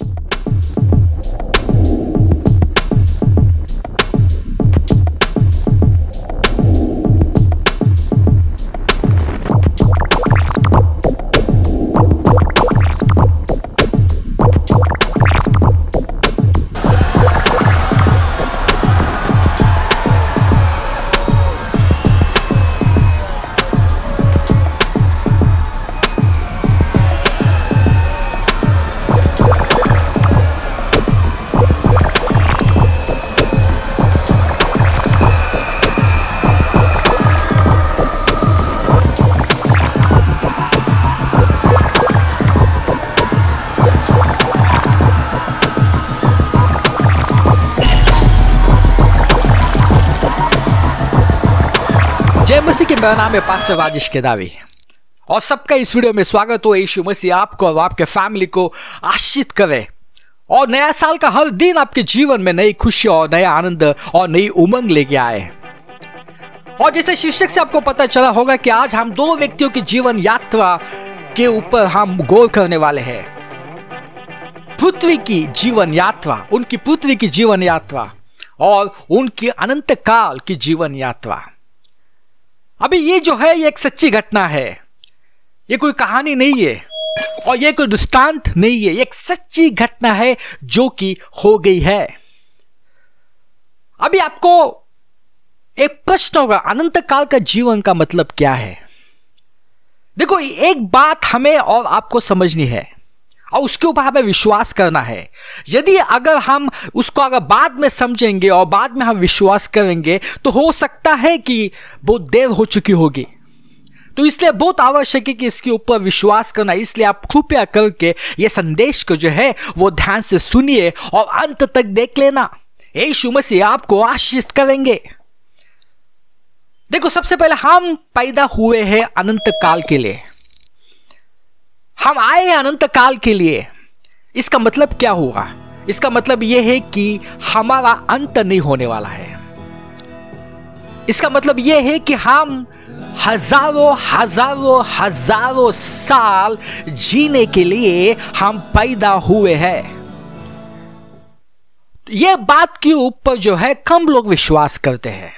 you मेरा नाम है पास्टर राजेश केदावी और सबका इस वीडियो में स्वागत हो यीशु मसीह आपको और आपके फैमिली को आश्रित करे और नया साल का हर दिन आपके जीवन में नई खुशी और नया आनंद और नई उमंग लेके आए और जैसे शीर्षक से आपको पता चला होगा कि आज हम दो व्यक्तियों की जीवन यात्रा के ऊपर हम गौर करने वाले हैं पृथ्वी की जीवन यात्रा उनकी पृथ्वी की जीवन यात्रा और उनकी अनंत काल की जीवन यात्रा अभी ये जो है ये एक सच्ची घटना है ये कोई कहानी नहीं है और ये कोई दृष्टांत नहीं है ये एक सच्ची घटना है जो कि हो गई है अभी आपको एक प्रश्न होगा अनंत काल का जीवन का मतलब क्या है देखो एक बात हमें और आपको समझनी है और उसके ऊपर हमें विश्वास करना है यदि अगर हम उसको अगर बाद में समझेंगे और बाद में हम विश्वास करेंगे तो हो सकता है कि बहुत देर हो चुकी होगी तो इसलिए बहुत आवश्यक है कि इसके ऊपर विश्वास करना इसलिए आप कृपया करके ये संदेश को जो है वो ध्यान से सुनिए और अंत तक देख लेना यीशु मसीह आपको आशीष करेंगे देखो सबसे पहले हम पैदा हुए हैं अनंत काल के लिए हम आए हैं अनंत काल के लिए इसका मतलब क्या होगा इसका मतलब यह है कि हमारा अंत नहीं होने वाला है इसका मतलब यह है कि हम हजारों हजारों हजारों साल जीने के लिए हम पैदा हुए हैं यह बात के ऊपर जो है कम लोग विश्वास करते हैं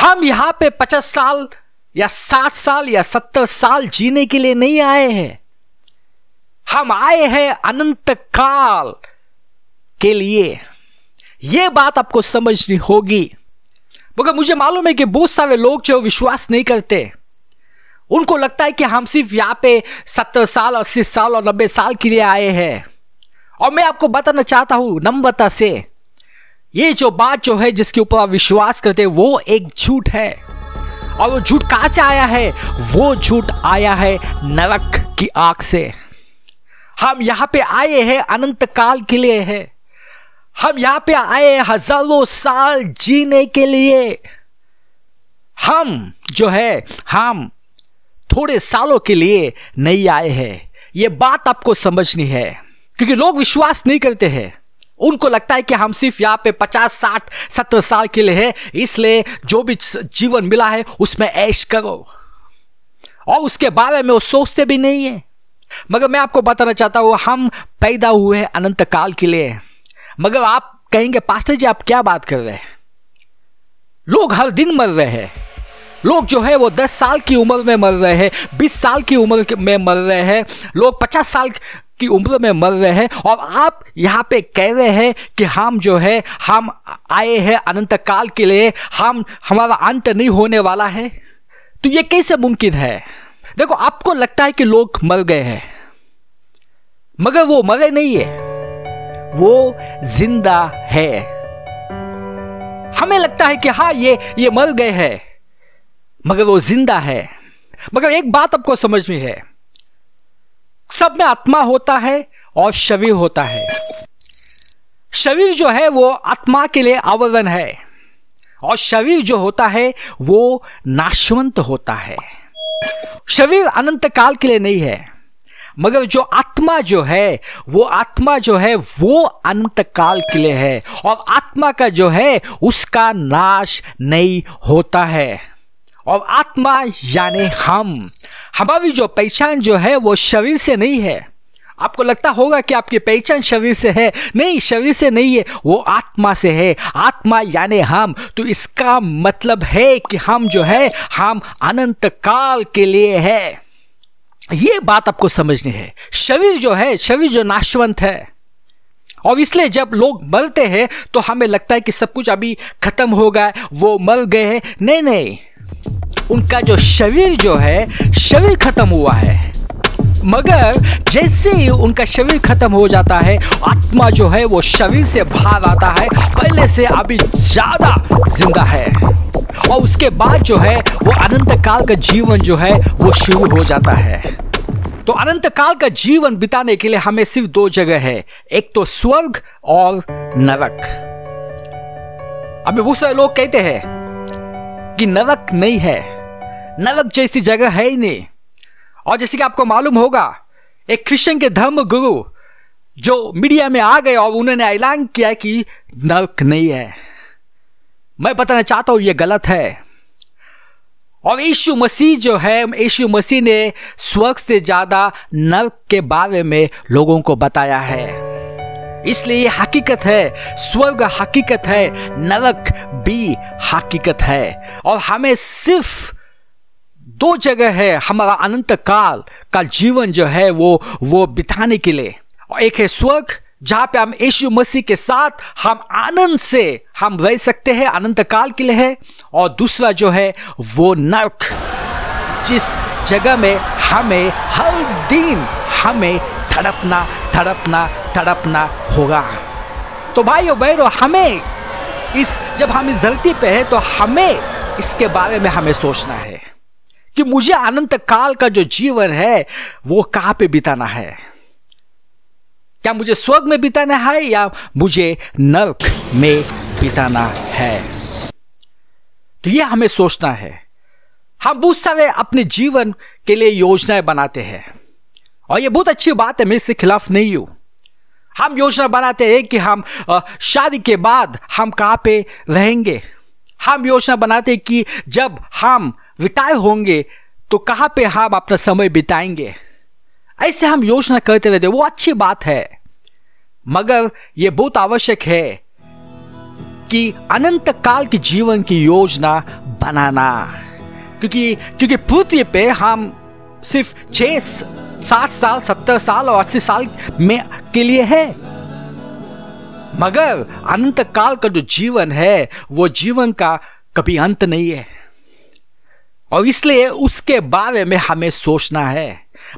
हम यहां पे पचास साल या साठ साल या सत्तर साल जीने के लिए नहीं आए हैं हम आए हैं अनंत काल के लिए यह बात आपको समझनी होगी मगर मुझे मालूम है कि बहुत सारे लोग जो विश्वास नहीं करते उनको लगता है कि हम सिर्फ यहाँ पे सत्तर साल अस्सी साल और नब्बे साल के लिए आए हैं और मैं आपको बताना चाहता हूं नम्रता से ये जो बात जो है जिसके ऊपर आप विश्वास करते हैं वो एक झूठ है और वो झूठ कहाँ से आया है वो झूठ आया है नरक की आग से हम यहां पे आए हैं अनंत काल के लिए है हम यहां पे आए हजारों साल जीने के लिए हम जो है हम थोड़े सालों के लिए नहीं आए हैं ये बात आपको समझनी है क्योंकि लोग विश्वास नहीं करते हैं उनको लगता है कि हम सिर्फ यहाँ पे 50, 60, 70 साल के लिए है इसलिए जो भी जीवन मिला है उसमें ऐश करो और उसके बारे में वो सोचते भी नहीं है मगर मैं आपको बताना चाहता हूँ हम पैदा हुए हैं अनंत काल के लिए मगर आप कहेंगे पास्टर जी आप क्या बात कर रहे हैं लोग हर दिन मर रहे हैं लोग जो है वो 10 साल की उम्र में मर रहे हैं 20 साल की उम्र में मर रहे हैं लोग 50 साल की उम्र में मर रहे हैं और आप यहाँ पे कह रहे हैं कि हम जो है हम आए हैं अनंत काल के लिए हम हमारा अंत नहीं होने वाला है तो ये कैसे मुमकिन है देखो आपको लगता है कि लोग मर गए हैं मगर वो मरे नहीं है वो जिंदा है हमें लगता है कि हाँ ये ये मर गए हैं मगर वो जिंदा है मगर एक बात आपको समझ में है सब में आत्मा होता है और शरीर होता है शरीर जो है वो आत्मा के लिए आवरण है और शरीर जो होता है वो नाशवंत होता है शरीर अनंत काल के लिए नहीं है मगर जो आत्मा जो है वो आत्मा जो है वो अनंत काल के लिए है और आत्मा का जो है उसका नाश नहीं होता है और आत्मा यानी हम हमारी जो पहचान जो है वो शरीर से नहीं है आपको लगता होगा कि आपकी पहचान शरीर से है नहीं शरीर से नहीं है वो आत्मा से है आत्मा यानी हम तो इसका मतलब है कि हम जो है हम अनंत काल के लिए है ये बात आपको समझनी है शरीर जो है शरीर जो नाशवंत है और इसलिए जब लोग मरते हैं तो हमें लगता है कि सब कुछ अभी खत्म हो गया वो मर गए हैं नहीं नहीं उनका जो शरीर जो है शरीर खत्म हुआ है मगर जैसे ही उनका शरीर खत्म हो जाता है आत्मा जो है वो शरीर से भाग आता है पहले से अभी ज़्यादा जिंदा है और उसके बाद जो है वो अनंत काल का जीवन जो है वो शुरू हो जाता है तो अनंत काल का जीवन बिताने के लिए हमें सिर्फ दो जगह है एक तो स्वर्ग और नरक अभी बहुत सारे लोग कहते हैं कि नरक नहीं है नरक जैसी जगह है ही नहीं और जैसे कि आपको मालूम होगा एक क्रिश्चियन के धर्म गुरु जो मीडिया में आ गए और उन्होंने ऐलान किया कि नरक नहीं है मैं बताना चाहता हूं यह गलत है और यीशु मसीह जो है यीशु मसीह ने स्वर्ग से ज़्यादा नरक के बारे में लोगों को बताया है इसलिए ये हकीकत है स्वर्ग हकीकत है नरक भी हकीकत है और हमें सिर्फ दो जगह है हमारा अनंत काल का जीवन जो है वो वो बिताने के लिए और एक है स्वर्ग जहां पे हम यीशु मसीह के साथ हम आनंद से हम रह सकते हैं अनंत काल के लिए है और दूसरा जो है वो नर्क जिस जगह में हमें हर दिन हमें थड़पना थड़पना तड़पना होगा तो भाइयों बहनों हमें इस जब हम इस धरती पे हैं तो हमें इसके बारे में हमें सोचना है कि मुझे अनंत काल का जो जीवन है वो कहां पे बिताना है क्या मुझे स्वर्ग में बिताना है या मुझे नर्क में बिताना है तो ये हमें सोचना है हम बहुत सारे अपने जीवन के लिए योजनाएं बनाते हैं और ये बहुत अच्छी बात है मैं इसके खिलाफ नहीं हूं हम योजना बनाते हैं कि हम शादी के बाद हम कहां पे रहेंगे हम योजना बनाते हैं कि जब हम रिटायर होंगे तो कहाँ पे हम अपना समय बिताएंगे ऐसे हम योजना करते रहते वो अच्छी बात है मगर यह बहुत आवश्यक है कि अनंत काल के जीवन की योजना बनाना क्योंकि क्योंकि पृथ्वी पे हम सिर्फ छ साठ साल सत्तर साल और अस्सी साल में के लिए है मगर अनंत काल का जो जीवन है वो जीवन का कभी अंत नहीं है और इसलिए उसके बारे में हमें सोचना है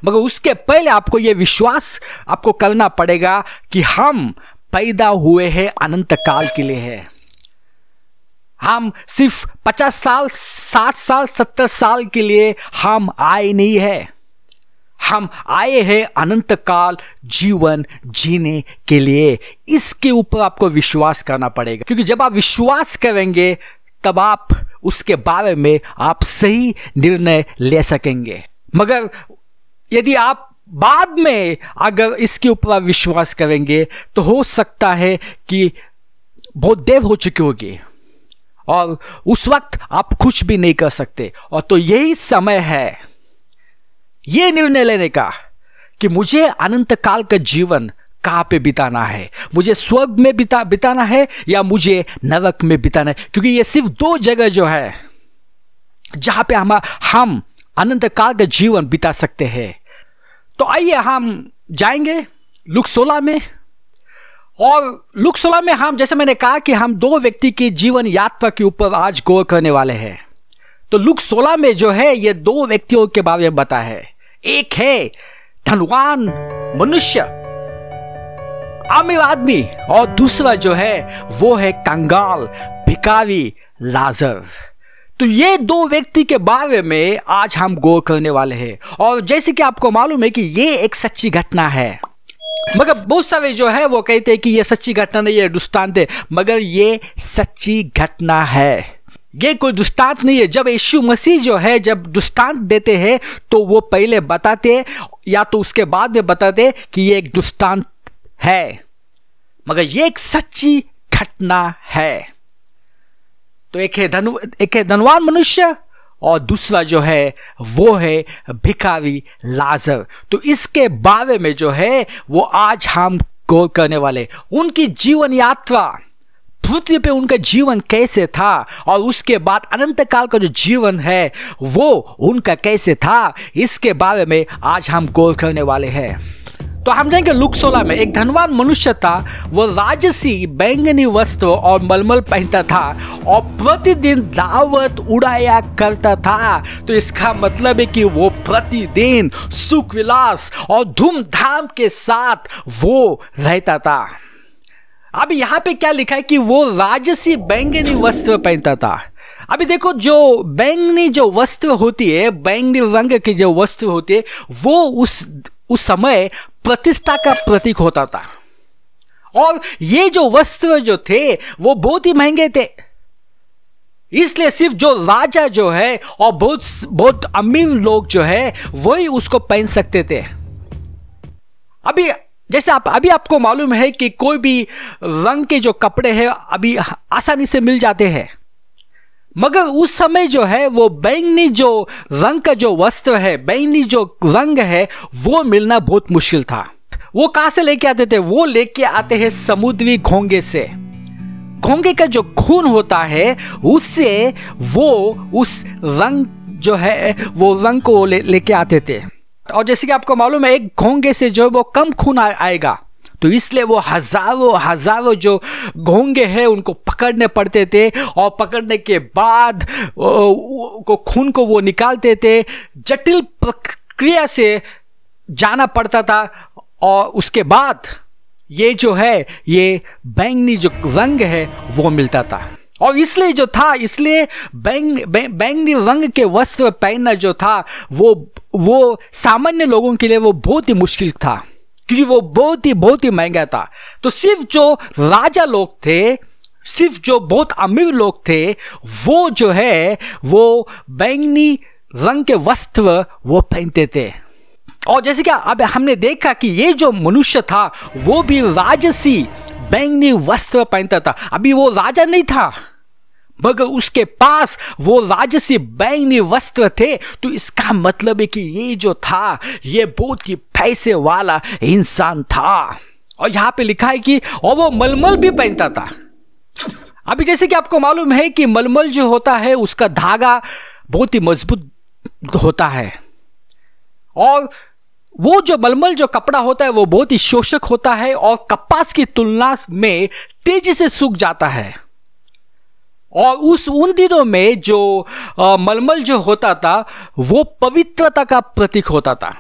मगर उसके पहले आपको यह विश्वास आपको करना पड़ेगा कि हम पैदा हुए हैं अनंत काल के लिए है हम सिर्फ पचास साल साठ साल सत्तर साल के लिए हम आए नहीं है हम आए हैं अनंत काल जीवन जीने के लिए इसके ऊपर आपको विश्वास करना पड़ेगा क्योंकि जब आप विश्वास करेंगे तब आप उसके बारे में आप सही निर्णय ले सकेंगे मगर यदि आप बाद में अगर इसके ऊपर विश्वास करेंगे तो हो सकता है कि बहुत देर हो चुकी होगी और उस वक्त आप कुछ भी नहीं कर सकते और तो यही समय है ये निर्णय लेने का कि मुझे अनंत काल का जीवन कहाँ पे बिताना है मुझे स्वर्ग में बिता बिताना है या मुझे नरक में बिताना है क्योंकि ये सिर्फ दो जगह जो है जहाँ पे हम हम अनंत काल का जीवन बिता सकते हैं तो आइए हम जाएंगे लुक सोलह में और लुक सोलह में हम जैसे मैंने कहा कि हम दो व्यक्ति की जीवन यात्रा के ऊपर आज गौर करने वाले हैं तो लुक सोलह में जो है ये दो व्यक्तियों के बारे में बता है एक है धनवान मनुष्य अमीर आदमी और दूसरा जो है वो है कंगाल भिकारी लाजर तो ये दो व्यक्ति के बारे में आज हम गौर करने वाले हैं और जैसे कि आपको मालूम है कि ये एक सच्ची घटना है मगर बहुत सारे जो है वो कहते हैं कि ये सच्ची घटना नहीं है दुष्टांत है मगर ये सच्ची घटना है ये कोई दुष्टांत नहीं है जब यीशु मसीह जो है जब दुष्टांत देते हैं तो वो पहले बताते या तो उसके बाद में बताते कि ये एक दुष्टांत है मगर यह एक सच्ची घटना है तो एक है धनु एक है धनवान मनुष्य और दूसरा जो है वो है भिकावी लाजर तो इसके बारे में जो है वो आज हम गौर करने वाले उनकी जीवन यात्रा पृथ्वी पे उनका जीवन कैसे था और उसके बाद अनंत काल का जो जीवन है वो उनका कैसे था इसके बारे में आज हम गौर करने वाले हैं तो हम जाएंगे लुक सोलह में एक धनवान मनुष्य था वो राजसी बैंगनी वस्त्र और मलमल पहनता था और प्रतिदिन दावत उड़ाया करता था तो इसका मतलब है कि वो प्रतिदिन सुख विलास और धूमधाम के साथ वो रहता था अब यहां पे क्या लिखा है कि वो राजसी बैंगनी वस्त्र पहनता था अभी देखो जो बैंगनी जो वस्त्र होती है बैंगनी रंग की जो वस्त्र होती है वो उस उस समय प्रतिष्ठा का प्रतीक होता था और ये जो वस्त्र जो थे वो बहुत ही महंगे थे इसलिए सिर्फ जो राजा जो है और बहुत बहुत अमीर लोग जो है वही उसको पहन सकते थे अभी जैसे आप अभी आपको मालूम है कि कोई भी रंग के जो कपड़े हैं अभी आसानी से मिल जाते हैं मगर उस समय जो है वो बैंगनी जो रंग का जो वस्त्र है बैंगनी जो रंग है वो मिलना बहुत मुश्किल था वो कहां से लेके आते थे वो लेके आते हैं समुद्री घोंगे से घोंगे का जो खून होता है उससे वो उस रंग जो है वो रंग को लेके ले आते थे और जैसे कि आपको मालूम है एक घोंगे से जो है वो कम खून आएगा तो इसलिए वो हज़ारों हज़ारों जो घोंगे हैं उनको पकड़ने पड़ते थे और पकड़ने के बाद को खून को वो निकालते थे जटिल प्रक्रिया से जाना पड़ता था और उसके बाद ये जो है ये बैंगनी जो रंग है वो मिलता था और इसलिए जो था इसलिए बैंग बैंगनी रंग के वस्त्र पहनना जो था वो वो सामान्य लोगों के लिए वो बहुत ही मुश्किल था क्योंकि वो बहुत ही बहुत ही महंगा था तो सिर्फ जो राजा लोग थे सिर्फ जो बहुत अमीर लोग थे वो जो है वो बैंगनी रंग के वस्त्र वो पहनते थे और जैसे कि अब हमने देखा कि ये जो मनुष्य था वो भी राजसी बैंगनी वस्त्र पहनता था अभी वो राजा नहीं था मगर उसके पास वो राजसी बैंगनी वस्त्र थे तो इसका मतलब है कि ये जो था ये बहुत ही पैसे वाला इंसान था और यहाँ पे लिखा है कि और वो मलमल भी पहनता था अभी जैसे कि आपको मालूम है कि मलमल जो होता है उसका धागा बहुत ही मजबूत होता है और वो जो मलमल जो कपड़ा होता है वो बहुत ही शोषक होता है और कपास की तुलना में तेजी से सूख जाता है और उस उन दिनों में जो मलमल जो होता था वो पवित्रता का प्रतीक होता था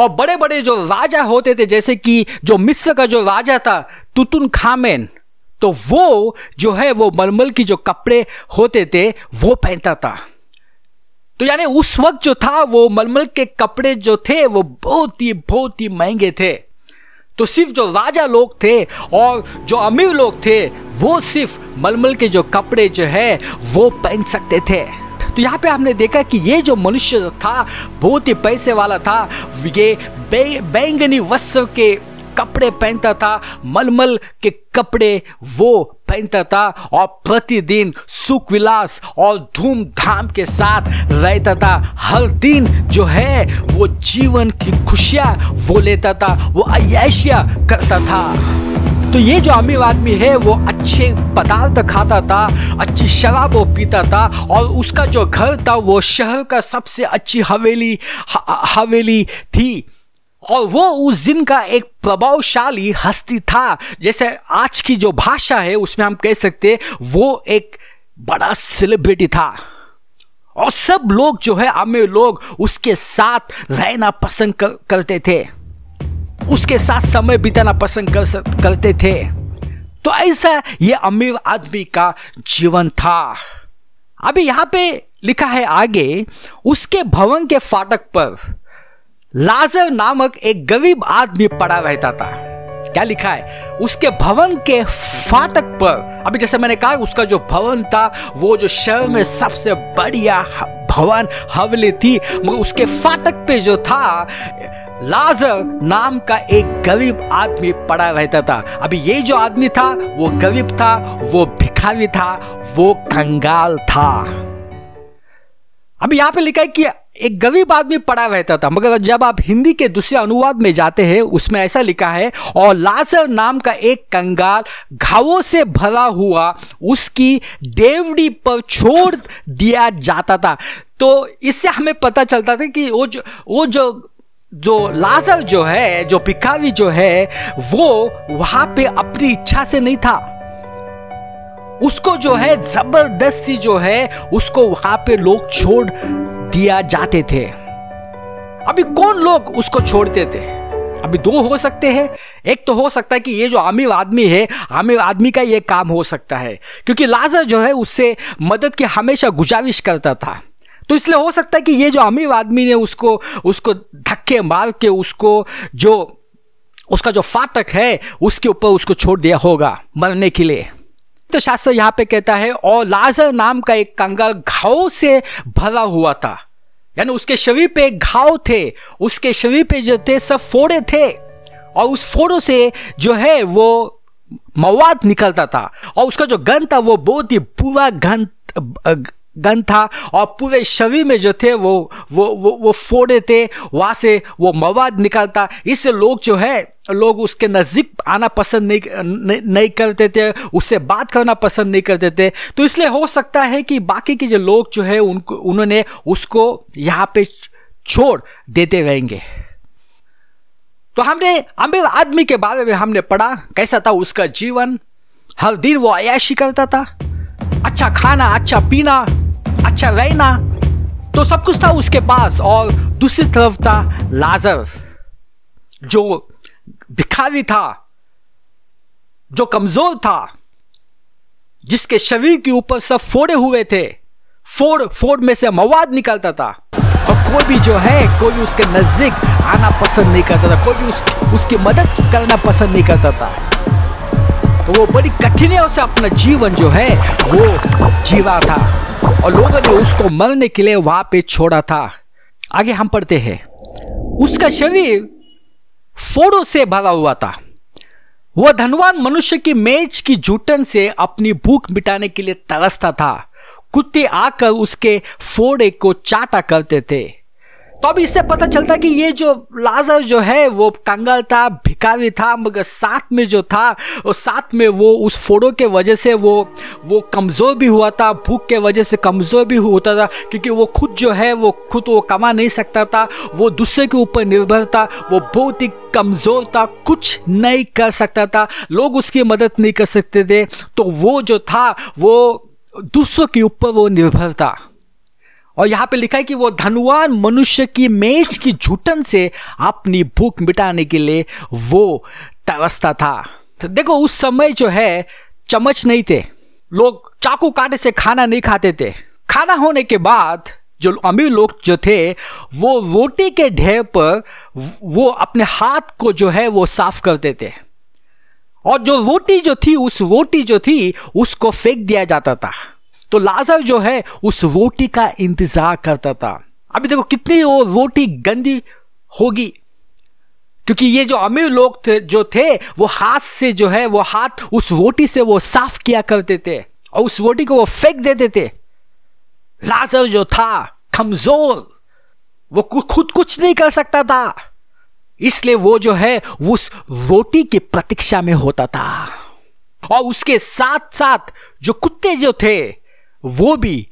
और बड़े बड़े जो राजा होते थे जैसे कि जो मिस्र का जो राजा था तुतुन खामेन तो वो जो है वो मलमल की जो कपड़े होते थे वो पहनता था तो यानी उस वक्त जो था वो मलमल के कपड़े जो थे वो बहुत ही बहुत ही महंगे थे तो सिर्फ जो राजा लोग थे और जो अमीर लोग थे वो सिर्फ मलमल के जो कपड़े जो है वो पहन सकते थे तो यहाँ पे हमने देखा कि ये जो मनुष्य था बहुत ही पैसे वाला था ये बैंगनी वस्त्र के कपड़े पहनता था मलमल के कपड़े वो पहनता था और प्रतिदिन सुख विलास और धूमधाम के साथ रहता था हर दिन जो है वो जीवन की खुशियाँ वो लेता था वो अयशिया करता था तो ये जो अमीर आदमी है वो अच्छे पदार्थ खाता था अच्छी शराब वो पीता था और उसका जो घर था वो शहर का सबसे अच्छी हवेली हवेली थी और वो उस दिन का एक प्रभावशाली हस्ती था जैसे आज की जो भाषा है उसमें हम कह सकते वो एक बड़ा सेलिब्रिटी था और सब लोग जो है अमीर लोग उसके साथ रहना पसंद कर, करते थे उसके साथ समय बिताना पसंद कर करते थे तो ऐसा ये अमीर आदमी का जीवन था अभी यहां पे लिखा है आगे उसके भवन के फाटक पर लाजर नामक एक गरीब आदमी पड़ा रहता था क्या लिखा है उसके भवन के फाटक पर अभी जैसे मैंने कहा उसका जो भवन था वो जो शहर में सबसे बढ़िया भवन हवली थी मगर उसके फाटक पे जो था लाजर नाम का एक गरीब आदमी पड़ा रहता था अभी ये जो आदमी था वो गरीब था वो भिखारी था वो कंगाल था अभी यहां पे लिखा है कि एक गरीब आदमी पड़ा रहता था मगर जब आप हिंदी के दूसरे अनुवाद में जाते हैं उसमें ऐसा लिखा है और लाजर नाम का एक कंगाल घावों से भरा हुआ उसकी डेवड़ी पर छोड़ दिया जाता था तो इससे हमें पता चलता था कि वो जो वो जो जो लाजर जो है जो पिकावी जो है वो वहां पे अपनी इच्छा से नहीं था उसको जो है जबरदस्ती जो है उसको वहां पे लोग छोड़ दिया जाते थे अभी कौन लोग उसको छोड़ते थे अभी दो हो सकते हैं एक तो हो सकता है कि ये जो आमिर आदमी है आमिर आदमी का ये काम हो सकता है क्योंकि लाजर जो है उससे मदद की हमेशा गुजारिश करता था तो इसलिए हो सकता है कि ये जो अमीर आदमी ने उसको उसको धक्के मार के उसको जो उसका जो फाटक है उसके ऊपर उसको छोड़ दिया होगा मरने के लिए तो शास्त्र यहाँ पे कहता है और लाजर नाम का एक कंगाल घाव से भरा हुआ था यानी उसके शरीर पे घाव थे उसके शरीर पे जो थे सब फोड़े थे और उस फोड़ों से जो है वो मवाद निकलता था और उसका जो गन था वो बहुत ही बुरा गन गन था और पूरे छवि में जो थे वो वो वो, वो फोड़े थे वहाँ से वो मवाद निकलता इससे लोग जो है लोग उसके नज़दीक आना पसंद नहीं नहीं करते थे उससे बात करना पसंद नहीं करते थे तो इसलिए हो सकता है कि बाकी के जो लोग जो है उनको उन्होंने उसको यहाँ पे छोड़ देते रहेंगे तो हमने अमीर आदमी के बारे में हमने पढ़ा कैसा था उसका जीवन हर दिन वो अयाशी करता था अच्छा खाना अच्छा पीना अच्छा रैना तो सब कुछ था उसके पास और दूसरी तरफ था लाजर जो भिखारी था जो कमजोर था जिसके शरीर के ऊपर सब फोड़े हुए थे फोड़ फोड़ में से मवाद निकलता था और कोई भी जो है कोई भी उसके नज़दीक आना पसंद नहीं करता था कोई भी उस, उसकी मदद करना पसंद नहीं करता था वो बड़ी कठिनाइयों से अपना जीवन जो है वो जीवा था और लोगों ने उसको मरने के लिए वहां पे छोड़ा था आगे हम पढ़ते हैं उसका शरीर फोड़ों से भरा हुआ था वह धनवान मनुष्य की मेज की जूटन से अपनी भूख मिटाने के लिए तरसता था कुत्ते आकर उसके फोड़े को चाटा करते थे तो अब इससे पता चलता कि ये जो लाजर जो है वो कंगल था भिकारी था मगर साथ में जो था और साथ में वो उस फोड़ों के वजह से वो वो कमज़ोर भी हुआ था भूख के वजह से कमज़ोर भी होता था क्योंकि वो खुद जो है वो खुद वो कमा नहीं सकता था वो दूसरे के ऊपर निर्भर था वो बहुत ही कमज़ोर था कुछ नहीं कर सकता था लोग उसकी मदद नहीं कर सकते थे तो वो जो था वो दूसरों के ऊपर वो निर्भर था और यहाँ पे लिखा है कि वो धनवान मनुष्य की मेज की झूठन से अपनी भूख मिटाने के लिए वो तरसता था तो देखो उस समय जो है चम्मच नहीं थे लोग चाकू काटे से खाना नहीं खाते थे खाना होने के बाद जो अमीर लोग जो थे वो रोटी के ढेर पर वो अपने हाथ को जो है वो साफ करते थे और जो रोटी जो थी उस रोटी जो थी उसको फेंक दिया जाता था तो लाजर जो है उस रोटी का इंतजार करता था अभी देखो कितनी वो रोटी गंदी होगी क्योंकि ये जो अमीर लोग थे जो थे वो हाथ से जो है वो हाथ उस रोटी से वो साफ किया करते थे और उस रोटी को वो फेंक देते थे लाजर जो था कमजोर वो खुद कुछ नहीं कर सकता था इसलिए वो जो है उस रोटी की प्रतीक्षा में होता था और उसके साथ साथ जो कुत्ते जो थे वो भी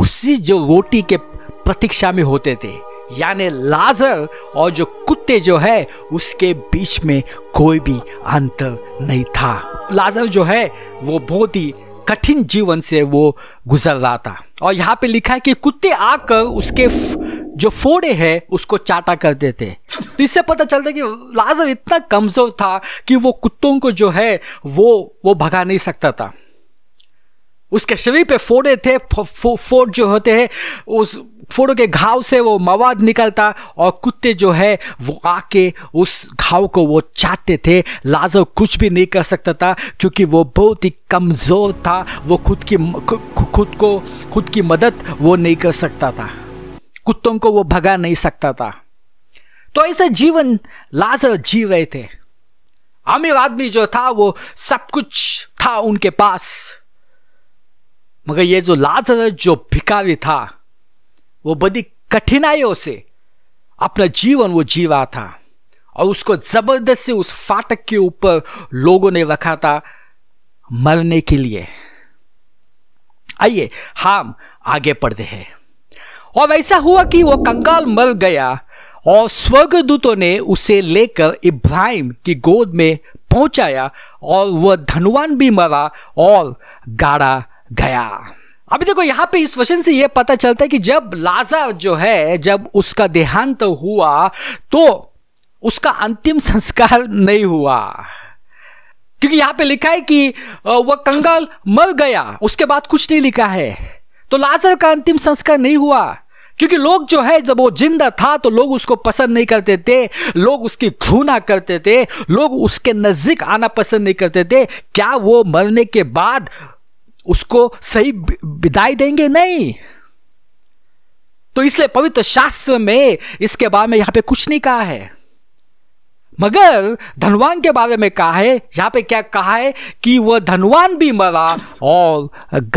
उसी जो रोटी के प्रतीक्षा में होते थे यानी लाजर और जो कुत्ते जो है उसके बीच में कोई भी अंतर नहीं था लाजर जो है वो बहुत ही कठिन जीवन से वो गुजर रहा था और यहाँ पे लिखा है कि कुत्ते आकर उसके जो फोड़े हैं उसको चाटा करते थे तो इससे पता चलता है कि लाजर इतना कमज़ोर था कि वो कुत्तों को जो है वो वो भगा नहीं सकता था उसके शरीर पे फोड़े थे फो, फो, फोड़ जो होते हैं उस फोड़ों के घाव से वो मवाद निकलता और कुत्ते जो है वो आके उस घाव को वो चाटते थे लाजो कुछ भी नहीं कर सकता था क्योंकि वो बहुत ही कमज़ोर था वो खुद की खुद को खुद की मदद वो नहीं कर सकता था कुत्तों को वो भगा नहीं सकता था तो ऐसा जीवन लाजर जी रहे थे अमीर आदमी जो था वो सब कुछ था उनके पास मगर ये जो लाजर जो भिकारी था वो बड़ी कठिनाइयों से अपना जीवन वो जीवा था और उसको जबरदस्ती उस फाटक के ऊपर लोगों ने रखा था मरने के लिए आइए हम आगे पढ़ते हैं और ऐसा हुआ कि वो कंगाल मर गया और स्वर्गदूतों ने उसे लेकर इब्राहिम की गोद में पहुंचाया और वह धनवान भी मरा और गाड़ा गया अभी देखो यहाँ पे इस क्वेश्चन से यह पता चलता है कि जब लाजा जो है जब उसका देहांत हुआ तो उसका अंतिम संस्कार नहीं हुआ क्योंकि यहां पे लिखा है कि वह कंगाल मर गया उसके बाद कुछ नहीं लिखा है तो लाजर का अंतिम संस्कार नहीं हुआ क्योंकि लोग जो है जब वो जिंदा था तो लोग उसको पसंद नहीं करते थे लोग उसकी घृणा करते थे लोग उसके नज़दीक आना पसंद नहीं करते थे क्या वो मरने के बाद उसको सही विदाई देंगे नहीं तो इसलिए पवित्र शास्त्र में इसके बारे में यहां पे कुछ नहीं कहा है मगर धनवान के बारे में कहा है यहां पे क्या कहा है कि वह धनवान भी मरा और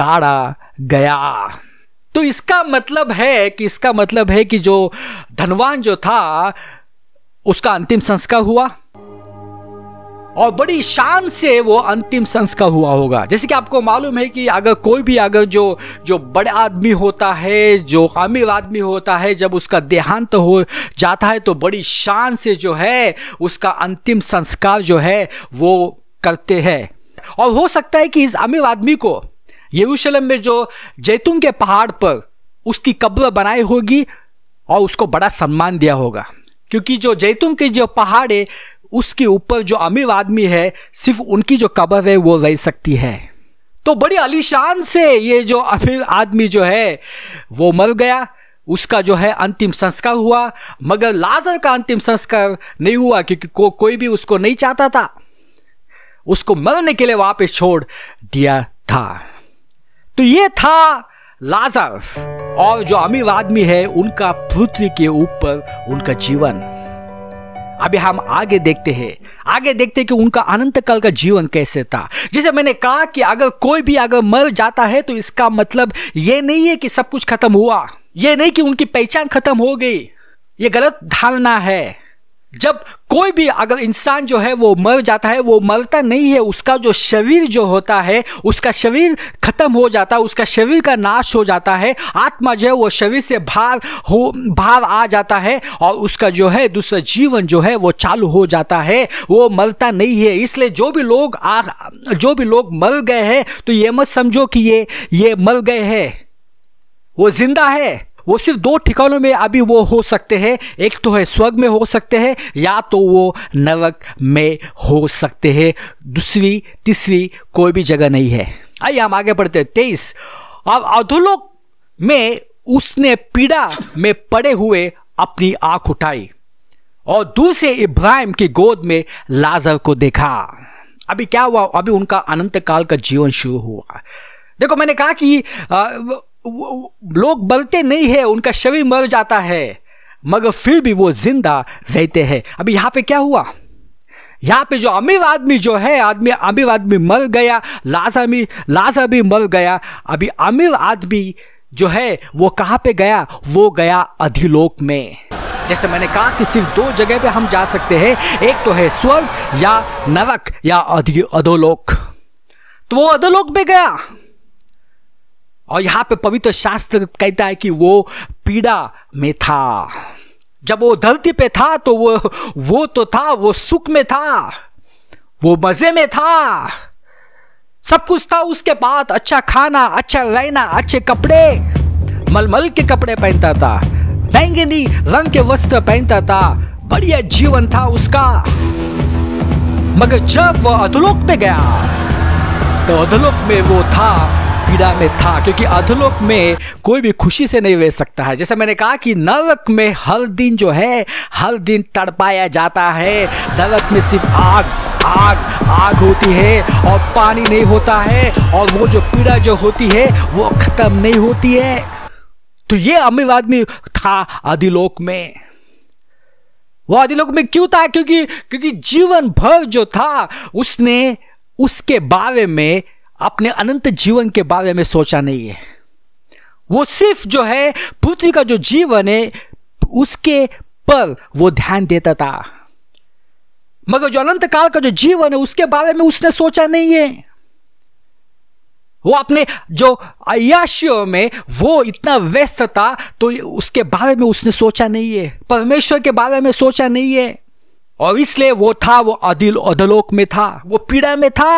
गाड़ा गया तो इसका मतलब है कि इसका मतलब है कि जो धनवान जो था उसका अंतिम संस्कार हुआ और बड़ी शान से वो अंतिम संस्कार हुआ होगा जैसे कि आपको मालूम है कि अगर कोई भी अगर जो जो बड़े आदमी होता है जो अमीर आदमी होता है जब उसका देहांत तो हो जाता है तो बड़ी शान से जो है उसका अंतिम संस्कार जो है वो करते हैं और हो सकता है कि इस अमीर आदमी को यरूशलम में जो जैतून के पहाड़ पर उसकी कब्र बनाई होगी और उसको बड़ा सम्मान दिया होगा क्योंकि जो जैतून के जो पहाड़ है उसके ऊपर जो अमीर आदमी है सिर्फ उनकी जो कबर है वो रह सकती है तो बड़ी आलीशान से ये जो अमीर आदमी जो है वो मर गया उसका जो है अंतिम संस्कार हुआ मगर लाजर का अंतिम संस्कार नहीं हुआ क्योंकि को, कोई भी उसको नहीं चाहता था उसको मरने के लिए वापस छोड़ दिया था तो ये था लाजर और जो अमीर आदमी है उनका पृथ्वी के ऊपर उनका जीवन अभी हम आगे देखते हैं आगे देखते हैं कि उनका अनंत काल का जीवन कैसे था जैसे मैंने कहा कि अगर कोई भी अगर मर जाता है तो इसका मतलब ये नहीं है कि सब कुछ खत्म हुआ ये नहीं कि उनकी पहचान खत्म हो गई ये गलत धारणा है जब कोई भी अगर इंसान जो है वो मर जाता है वो मरता नहीं है उसका जो शरीर जो होता है उसका शरीर खत्म हो जाता है उसका शरीर का नाश हो जाता है आत्मा जो है वो शरीर से भार हो भार आ जाता है और उसका जो है दूसरा जीवन जो है वो चालू हो जाता है वो मरता नहीं है इसलिए जो भी लोग आ जो भी लोग मर गए हैं तो ये मत समझो कि ये ये मर गए हैं वो जिंदा है वो सिर्फ दो ठिकानों में अभी वो हो सकते हैं एक तो है स्वर्ग में हो सकते हैं या तो वो नरक में हो सकते हैं दूसरी तीसरी कोई भी जगह नहीं है आइए हम आगे बढ़ते हैं तेईस अब अधोलोक में उसने पीड़ा में पड़े हुए अपनी आंख उठाई और दूसरे इब्राहिम की गोद में लाजर को देखा अभी क्या हुआ अभी उनका अनंत काल का जीवन शुरू हुआ देखो मैंने कहा कि आ, लोग बलते नहीं है उनका शरीर मर जाता है मगर फिर भी वो जिंदा रहते हैं अभी यहाँ पे क्या हुआ यहाँ पे जो अमीर आदमी जो है आदमी अमीर आदमी मर गया लाजा भी लाजा भी मर गया अभी अमीर आदमी जो है वो कहाँ पे गया वो गया अधिलोक में जैसे मैंने कहा कि सिर्फ दो जगह पे हम जा सकते हैं एक तो है स्वर्ग या नरक या अधि अधोलोक तो वो अधोलोक में गया और यहाँ पे पवित्र शास्त्र कहता है कि वो पीड़ा में था जब वो धरती पे था तो वो वो तो था वो सुख में था वो मजे में था सब कुछ था उसके बाद अच्छा खाना अच्छा रहना अच्छे कपड़े मलमल के कपड़े पहनता था बैंगनी रंग के वस्त्र पहनता था बढ़िया जीवन था उसका मगर जब वह अधलोक में गया तो अधलोक में वो था पीड़ा में था क्योंकि अधलोक में कोई भी खुशी से नहीं रह सकता है जैसे मैंने कहा कि नरक में हर दिन जो है हर दिन तड़पाया जाता है नरक में सिर्फ आग आग आग होती है और पानी नहीं होता है और वो जो पीड़ा जो होती है वो ख़त्म नहीं होती है तो ये अमीर आदमी था अधिलोक में वो अधिलोक में क्यों था क्योंकि क्योंकि जीवन भर जो था उसने उसके बारे में अपने अनंत जीवन के बारे में सोचा नहीं है वो सिर्फ जो है पृथ्वी का जो जीवन है उसके पर वो ध्यान देता था मगर जो अनंत काल का जो जीवन है उसके बारे में उसने सोचा नहीं है वो अपने जो अयाशियों में वो इतना व्यस्त था तो उसके बारे में उसने सोचा नहीं है परमेश्वर के बारे में सोचा नहीं है और इसलिए वो था वो अदिल अधलोक में था वो पीड़ा में था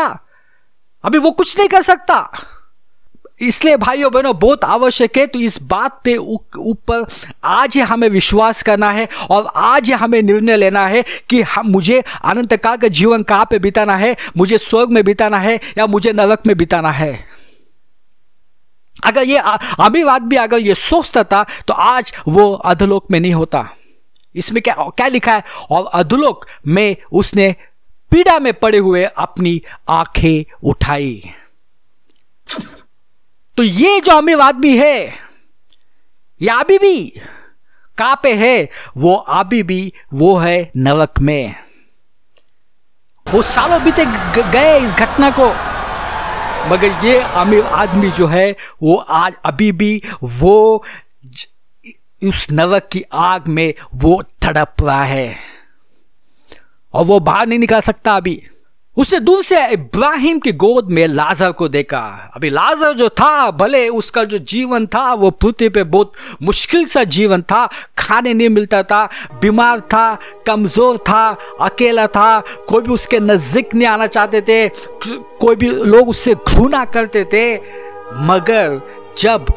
अभी वो कुछ नहीं कर सकता इसलिए भाइयों बहनों बहुत आवश्यक है तो इस बात पे ऊपर आज ही हमें विश्वास करना है और आज ही हमें निर्णय लेना है कि हम मुझे अनंत काल का जीवन कहाँ पे बिताना है मुझे स्वर्ग में बिताना है या मुझे नरक में बिताना है अगर ये अभी बात भी अगर ये सोचता था तो आज वो अधलोक में नहीं होता इसमें क्या क्या लिखा है और अधलोक में उसने पीड़ा में पड़े हुए अपनी आंखें उठाई तो ये जो अमीर आदमी है या अभी भी कहां पे है वो अभी भी वो है नरक में वो सालों बीते गए इस घटना को मगर ये अमीर आदमी जो है वो आज अभी भी वो उस नरक की आग में वो तड़प रहा है और वो बाहर नहीं निकाल सकता अभी उसने दूर से इब्राहिम की गोद में लाजर को देखा अभी लाजर जो था भले उसका जो जीवन था वो पृथ्वी पे बहुत मुश्किल सा जीवन था खाने नहीं मिलता था बीमार था कमज़ोर था अकेला था कोई भी उसके नज़दीक नहीं आना चाहते थे कोई भी लोग उससे घृणा करते थे मगर जब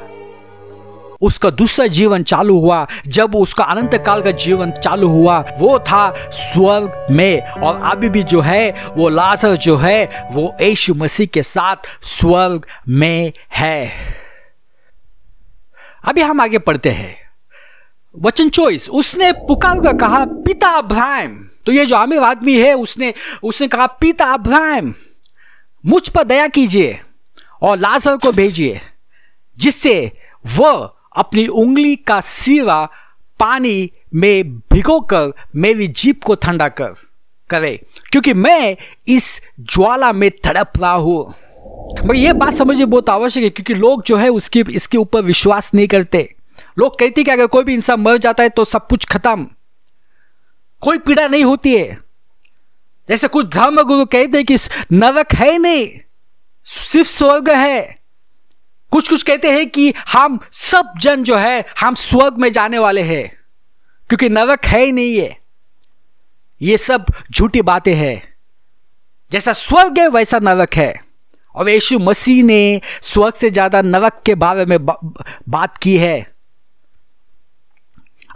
उसका दूसरा जीवन चालू हुआ जब उसका अनंत काल का जीवन चालू हुआ वो था स्वर्ग में और अभी भी जो है वो लाजर जो है वो यीशु मसीह के साथ स्वर्ग में है अभी हम आगे पढ़ते हैं वचन चोइस उसने पुकार कर कहा पिता अब्राहम तो ये जो आमिर आदमी है उसने उसने कहा पिता अब्राहम मुझ पर दया कीजिए और लाजर को भेजिए जिससे वह अपनी उंगली का सिरा पानी में भिगो कर मेरी जीप को ठंडा कर करे क्योंकि मैं इस ज्वाला में तड़प रहा हूँ मगर ये बात समझिए बहुत आवश्यक है क्योंकि लोग जो है उसकी इसके ऊपर विश्वास नहीं करते लोग कहते कि अगर कोई भी इंसान मर जाता है तो सब कुछ खत्म कोई पीड़ा नहीं होती है जैसे कुछ धर्म गुरु कहते हैं कि नरक है नहीं सिर्फ स्वर्ग है कुछ कुछ कहते हैं कि हम सब जन जो है हम स्वर्ग में जाने वाले हैं क्योंकि नरक है ही नहीं है ये सब झूठी बातें हैं जैसा स्वर्ग है वैसा नरक है और यीशु मसीह ने स्वर्ग से ज्यादा नरक के बारे में बा, बात की है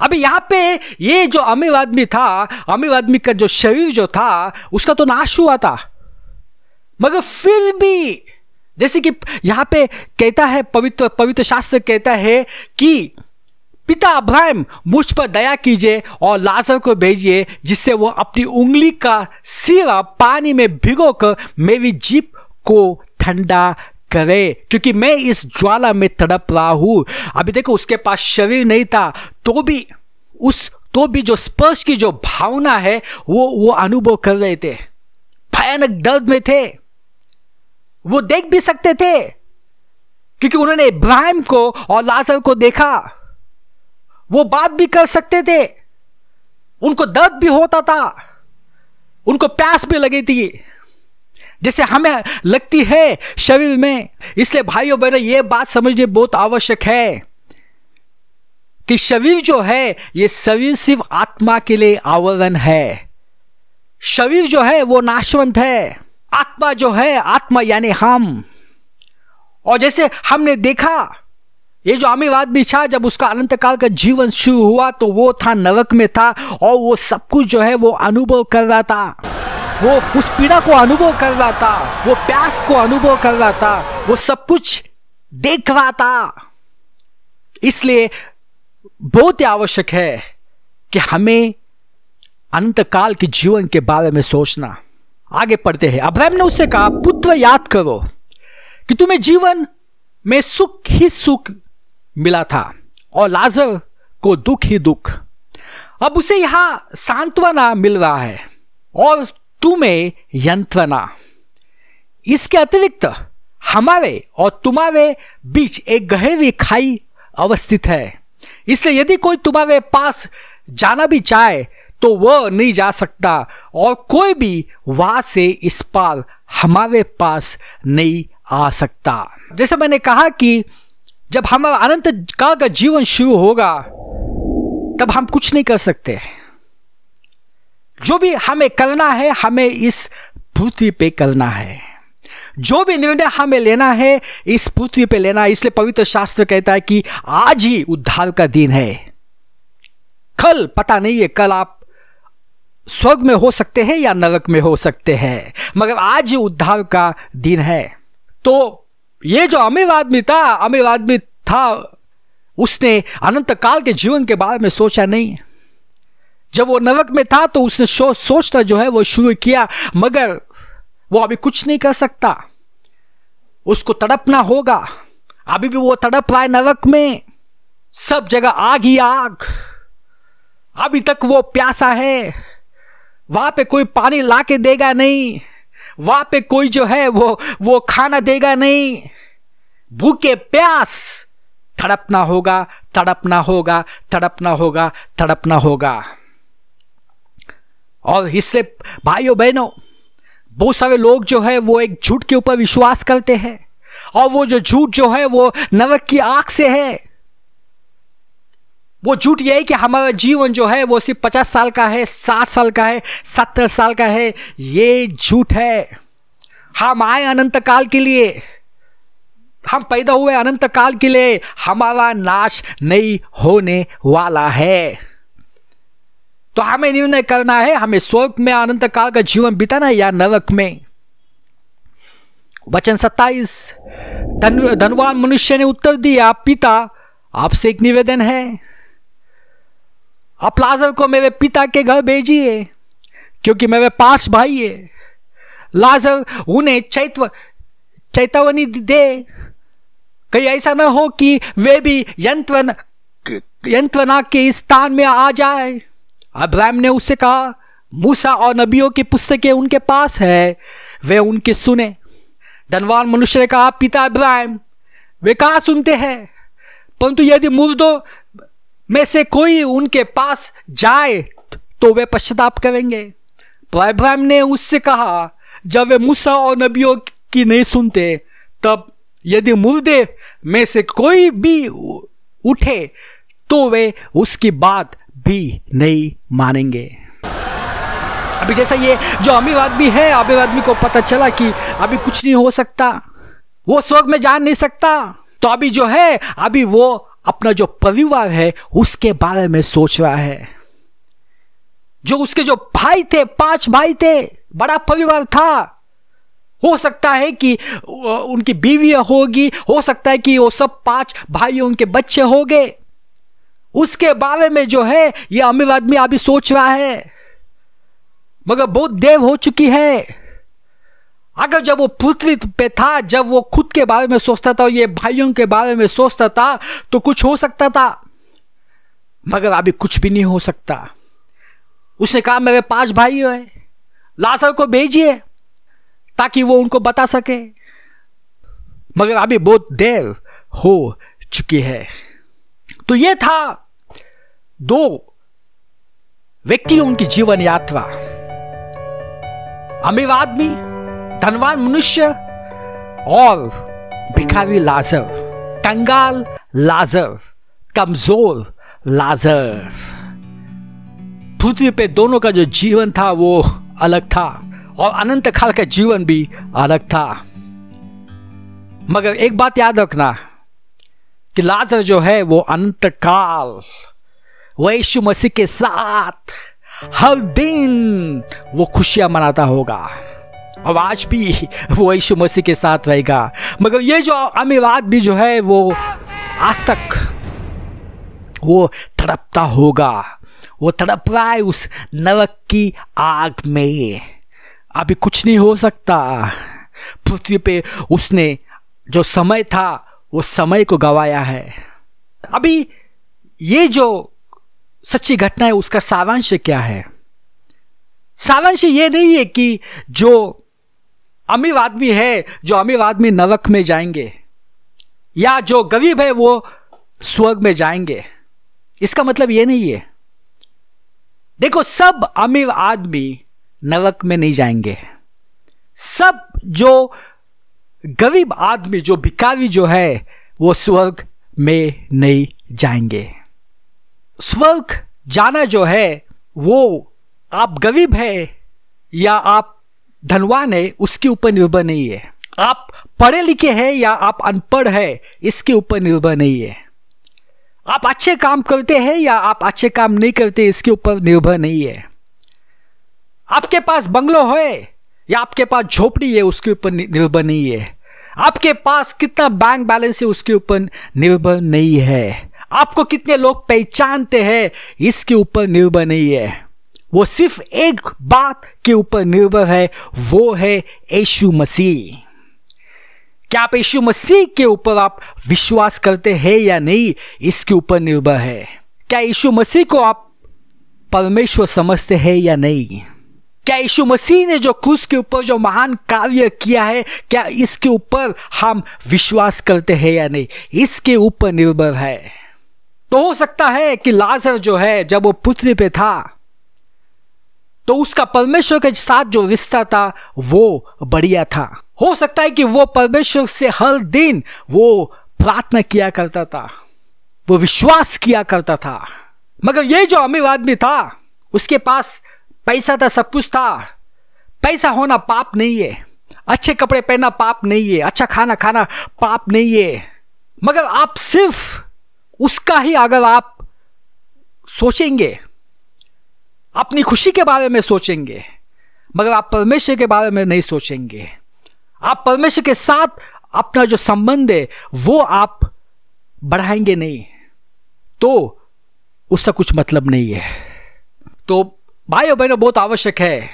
अभी यहां पे ये जो अमीर आदमी था अमीर आदमी का जो शरीर जो था उसका तो नाश हुआ था मगर फिर भी जैसे कि यहाँ पे कहता है पवित्र पवित्र शास्त्र कहता है कि पिता अब्राहम मुझ पर दया कीजिए और लाजर को भेजिए जिससे वो अपनी उंगली का सिरा पानी में भिगो कर मेरी जीप को ठंडा करे क्योंकि मैं इस ज्वाला में तड़प रहा हूँ अभी देखो उसके पास शरीर नहीं था तो भी उस तो भी जो स्पर्श की जो भावना है वो वो अनुभव कर रहे थे भयानक दर्द में थे वो देख भी सकते थे क्योंकि उन्होंने इब्राहिम को और लाजर को देखा वो बात भी कर सकते थे उनको दर्द भी होता था उनको प्यास भी लगी थी जैसे हमें लगती है शरीर में इसलिए भाइयों बहनों ये बात समझने बहुत आवश्यक है कि शरीर जो है ये शरीर सिर्फ आत्मा के लिए आवरण है शरीर जो है वो नाशवंत है आत्मा जो है आत्मा यानी हम और जैसे हमने देखा ये जो आमिवाद भी था जब उसका अनंत काल का जीवन शुरू हुआ तो वो था नरक में था और वो सब कुछ जो है वो अनुभव कर रहा था वो उस पीड़ा को अनुभव कर रहा था वो प्यास को अनुभव कर रहा था वो सब कुछ देख रहा था इसलिए बहुत ही आवश्यक है कि हमें अनंत काल के जीवन के बारे में सोचना आगे पढ़ते हैं अब्राहम ने उससे कहा पुत्र याद करो कि तुम्हें जीवन में सुख ही सुख मिला था और लाजर को दुख ही दुख अब उसे यहां सांत्वना मिल रहा है और तुम्हें यंत्रणा इसके अतिरिक्त हमारे और तुम्हारे बीच एक गहरी खाई अवस्थित है इसलिए यदि कोई तुम्हारे पास जाना भी चाहे तो वह नहीं जा सकता और कोई भी वहां से इस पार हमारे पास नहीं आ सकता जैसे मैंने कहा कि जब हमारा अनंत काल का जीवन शुरू होगा तब हम कुछ नहीं कर सकते जो भी हमें करना है हमें इस पृथ्वी पे करना है जो भी निर्णय हमें लेना है इस पृथ्वी पे लेना है इसलिए पवित्र शास्त्र कहता है कि आज ही उद्धार का दिन है कल पता नहीं है कल आप स्वर्ग में हो सकते हैं या नरक में हो सकते हैं मगर आज ये उद्धार का दिन है तो ये जो अमीर आदमी था अमीर आदमी था उसने अनंत काल के जीवन के बारे में सोचा नहीं जब वो नरक में था तो उसने सो, सोचना जो है वो शुरू किया मगर वो अभी कुछ नहीं कर सकता उसको तड़पना होगा अभी भी वो तड़प रहा है नरक में सब जगह आग ही आग अभी तक वो प्यासा है वहां पे कोई पानी ला के देगा नहीं वहां पे कोई जो है वो वो खाना देगा नहीं भूखे प्यास तड़पना होगा तड़पना होगा तड़पना होगा तड़पना होगा और इससे भाइयों बहनों बहुत सारे लोग जो है वो एक झूठ के ऊपर विश्वास करते हैं और वो जो झूठ जो है वो नरक की आग से है वो झूठ ये है कि हमारा जीवन जो है वो सिर्फ पचास साल का है साठ साल का है सत्तर साल का है ये झूठ है हम आए अनंत काल के लिए हम पैदा हुए अनंत काल के लिए हमारा नाश नहीं होने वाला है तो हमें निर्णय करना है हमें स्वर्ग में अनंत काल का जीवन बिताना या नरक में वचन सत्ताईस धनवान मनुष्य ने उत्तर दिया पिता आपसे एक निवेदन है आप लाजर को मेरे पिता के घर भेजिए क्योंकि मेरे पांच भाई है लाजर उन्हें चैत्व चैतवनी दे कहीं ऐसा ना हो कि वे भी यंत्र यंत्रना के स्थान में आ जाए अब्राहम ने उससे कहा मूसा और नबियों की पुस्तकें उनके पास है वे उनके सुने धनवान मनुष्य ने कहा पिता अब्राहम वे कहा सुनते हैं परंतु यदि मुर्दों में से कोई उनके पास जाए तो वे पश्चाताप करेंगे अब्राहम ने उससे कहा जब वे मूसा और नबियों की नहीं सुनते तब यदि मुर्दे में से कोई भी उठे तो वे उसकी बात भी नहीं मानेंगे अभी जैसा ये जो अमीर आदमी है अमीर आदमी को पता चला कि अभी कुछ नहीं हो सकता वो स्वर्ग में जा नहीं सकता तो अभी जो है अभी वो अपना जो परिवार है उसके बारे में सोच रहा है जो उसके जो भाई थे पांच भाई थे बड़ा परिवार था हो सकता है कि उनकी बीवी होगी हो सकता है कि वो सब पांच भाइयों के बच्चे हो गए उसके बारे में जो है ये अमीर आदमी अभी सोच रहा है मगर बहुत देर हो चुकी है अगर जब वो पृथ्वी पे था जब वो खुद के बारे में सोचता था और ये भाइयों के बारे में सोचता था तो कुछ हो सकता था मगर अभी कुछ भी नहीं हो सकता उसने कहा मेरे पांच भाई है लाशर को भेजिए ताकि वो उनको बता सके मगर अभी बहुत देर हो चुकी है तो ये था दो व्यक्तियों की जीवन यात्रा अमीर आदमी धनवान मनुष्य और भिखारी लाजर कंगाल लाजर कमजोर लाजर पृथ्वी पे दोनों का जो जीवन था वो अलग था और अनंत काल का जीवन भी अलग था मगर एक बात याद रखना कि लाजर जो है वो अनंत काल वैश्व मसीह के साथ हर दिन वो खुशियां मनाता होगा और आज भी वो यीशु मसीह के साथ रहेगा मगर ये जो अमीरात भी जो है वो आज तक वो तड़पता होगा वो तड़प रहा है उस नरक की आग में अभी कुछ नहीं हो सकता पृथ्वी पे उसने जो समय था वो समय को गवाया है अभी ये जो सच्ची घटना है उसका सारांश क्या है सारांश ये नहीं है कि जो अमीर आदमी है जो अमीर आदमी नरक में जाएंगे या जो गरीब है वो स्वर्ग में जाएंगे इसका मतलब ये नहीं है देखो सब अमीर आदमी नरक में नहीं जाएंगे सब जो गरीब आदमी जो भिकारी जो है वो स्वर्ग में नहीं जाएंगे स्वर्ग जाना जो है वो आप गरीब है या आप धनवान है उसके ऊपर निर्भर नहीं है आप पढ़े लिखे हैं या आप अनपढ़ है इसके ऊपर निर्भर नहीं है आप अच्छे काम करते हैं या आप अच्छे काम नहीं करते इसके ऊपर निर्भर नहीं है आपके पास बंगलो है या आपके पास झोपड़ी है उसके ऊपर निर्भर नहीं है आपके पास कितना बैंक बैलेंस है उसके ऊपर निर्भर नहीं है आपको कितने लोग पहचानते हैं इसके ऊपर निर्भर नहीं है वो सिर्फ एक बात के ऊपर निर्भर है वो है यशु मसीह क्या आप यशु मसीह के ऊपर आप विश्वास करते हैं या नहीं इसके ऊपर निर्भर है क्या यीशु मसीह को आप परमेश्वर समझते हैं या नहीं क्या यीशु मसीह ने जो क्रूस के ऊपर जो महान कार्य किया है क्या इसके ऊपर हम विश्वास करते हैं या नहीं इसके ऊपर निर्भर है तो हो सकता है कि लाजर जो है जब वो पुत्री पे था तो उसका परमेश्वर के साथ जो रिश्ता था वो बढ़िया था हो सकता है कि वो परमेश्वर से हर दिन वो प्रार्थना किया करता था वो विश्वास किया करता था मगर ये जो अमीर आदमी था उसके पास पैसा था सब कुछ था पैसा होना पाप नहीं है अच्छे कपड़े पहनना पाप नहीं है अच्छा खाना खाना पाप नहीं है मगर आप सिर्फ उसका ही अगर आप सोचेंगे अपनी खुशी के बारे में सोचेंगे मगर आप परमेश्वर के बारे में नहीं सोचेंगे आप परमेश्वर के साथ अपना जो संबंध है वो आप बढ़ाएंगे नहीं तो उसका कुछ मतलब नहीं है तो भाई और बहनों बहुत आवश्यक है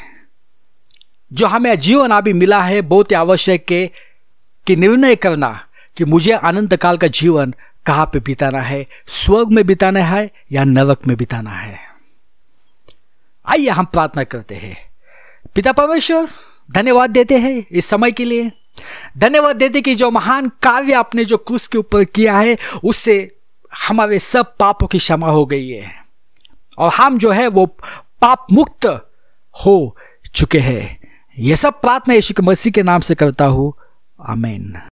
जो हमें जीवन अभी मिला है बहुत ही आवश्यक है कि निर्णय करना कि मुझे अनंत काल का जीवन कहाँ पे बिताना है स्वर्ग में बिताना है या नरक में बिताना है आइए हम प्रार्थना करते हैं पिता परमेश्वर धन्यवाद देते हैं इस समय के लिए धन्यवाद देते कि जो महान कार्य आपने जो क्रूस के ऊपर किया है उससे हमारे सब पापों की क्षमा हो गई है और हम जो है वो पाप मुक्त हो चुके हैं यह सब प्रार्थना यीशु के मसीह के नाम से करता हूँ आमेन